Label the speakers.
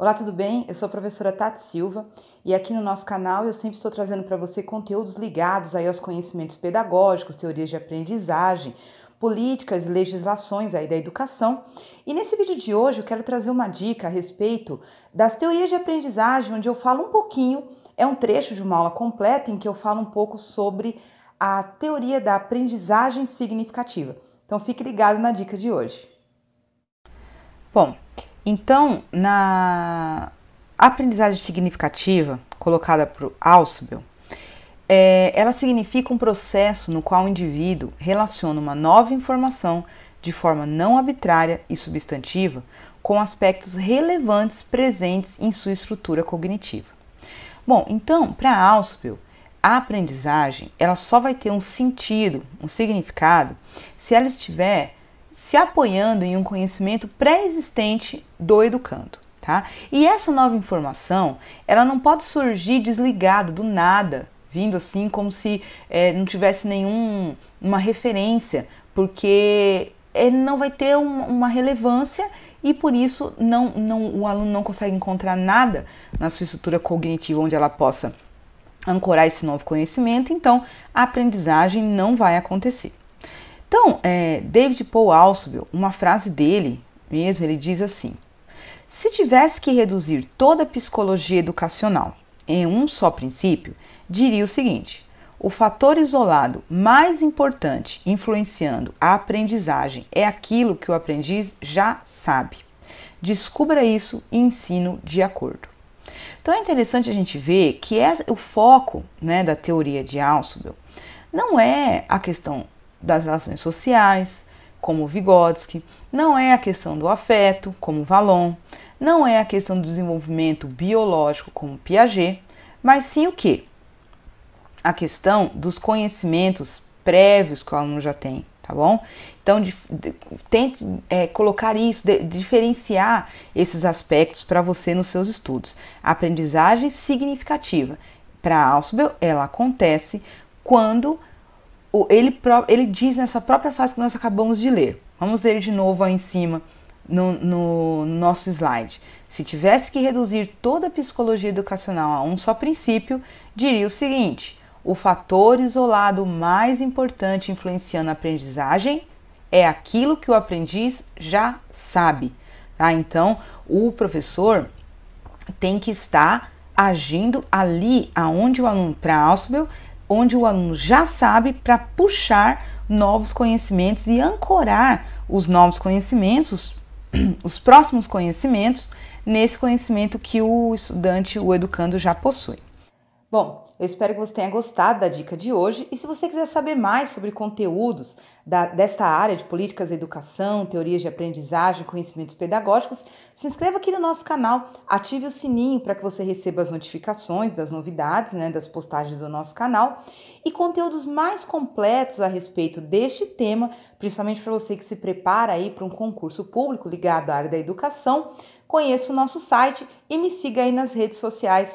Speaker 1: Olá, tudo bem? Eu sou a professora Tati Silva e aqui no nosso canal eu sempre estou trazendo para você conteúdos ligados aí aos conhecimentos pedagógicos, teorias de aprendizagem, políticas e legislações aí da educação. E nesse vídeo de hoje eu quero trazer uma dica a respeito das teorias de aprendizagem, onde eu falo um pouquinho, é um trecho de uma aula completa em que eu falo um pouco sobre a teoria da aprendizagem significativa. Então fique ligado na dica de hoje. Bom, então, na aprendizagem significativa colocada por Ausubel, é, ela significa um processo no qual o indivíduo relaciona uma nova informação de forma não arbitrária e substantiva com aspectos relevantes presentes em sua estrutura cognitiva. Bom, então, para Ausubel, a aprendizagem ela só vai ter um sentido, um significado, se ela estiver se apoiando em um conhecimento pré-existente do educando. Tá? E essa nova informação, ela não pode surgir desligada do nada, vindo assim como se é, não tivesse nenhuma referência, porque ele não vai ter um, uma relevância e por isso não, não, o aluno não consegue encontrar nada na sua estrutura cognitiva onde ela possa ancorar esse novo conhecimento, então a aprendizagem não vai acontecer. Então, é, David Paul Alsville, uma frase dele mesmo, ele diz assim: se tivesse que reduzir toda a psicologia educacional em um só princípio, diria o seguinte: o fator isolado mais importante influenciando a aprendizagem é aquilo que o aprendiz já sabe. Descubra isso e ensino de acordo. Então é interessante a gente ver que é o foco né, da teoria de Alcibel não é a questão das relações sociais, como Vygotsky, não é a questão do afeto, como Valon, não é a questão do desenvolvimento biológico, como Piaget, mas sim o que? A questão dos conhecimentos prévios que o aluno já tem, tá bom? Então, de, de, tente é, colocar isso, de, diferenciar esses aspectos para você nos seus estudos. aprendizagem significativa para Alcebel, ela acontece quando ele, ele diz nessa própria frase que nós acabamos de ler. Vamos ler de novo aí em cima no, no, nosso slide. Se tivesse que reduzir toda a psicologia educacional a um só princípio, diria o seguinte: o fator isolado mais importante influenciando a aprendizagem é aquilo que o aprendiz já sabe. Tá? Então, o professor tem que estar agindo ali aonde o aluno, para Ausubel, onde o aluno já sabe para puxar novos conhecimentos e ancorar os novos conhecimentos, os, os próximos conhecimentos, nesse conhecimento que o estudante, o educando já possui. Bom, eu espero que você tenha gostado da dica de hoje e se você quiser saber mais sobre conteúdos da, desta área de políticas de educação, teorias de aprendizagem, conhecimentos pedagógicos, se inscreva aqui no nosso canal, ative o sininho para que você receba as notificações das novidades, né, das postagens do nosso canal e conteúdos mais completos a respeito deste tema, principalmente para você que se prepara aí para um concurso público ligado à área da educação. Conheça o nosso site e me siga aí nas redes sociais.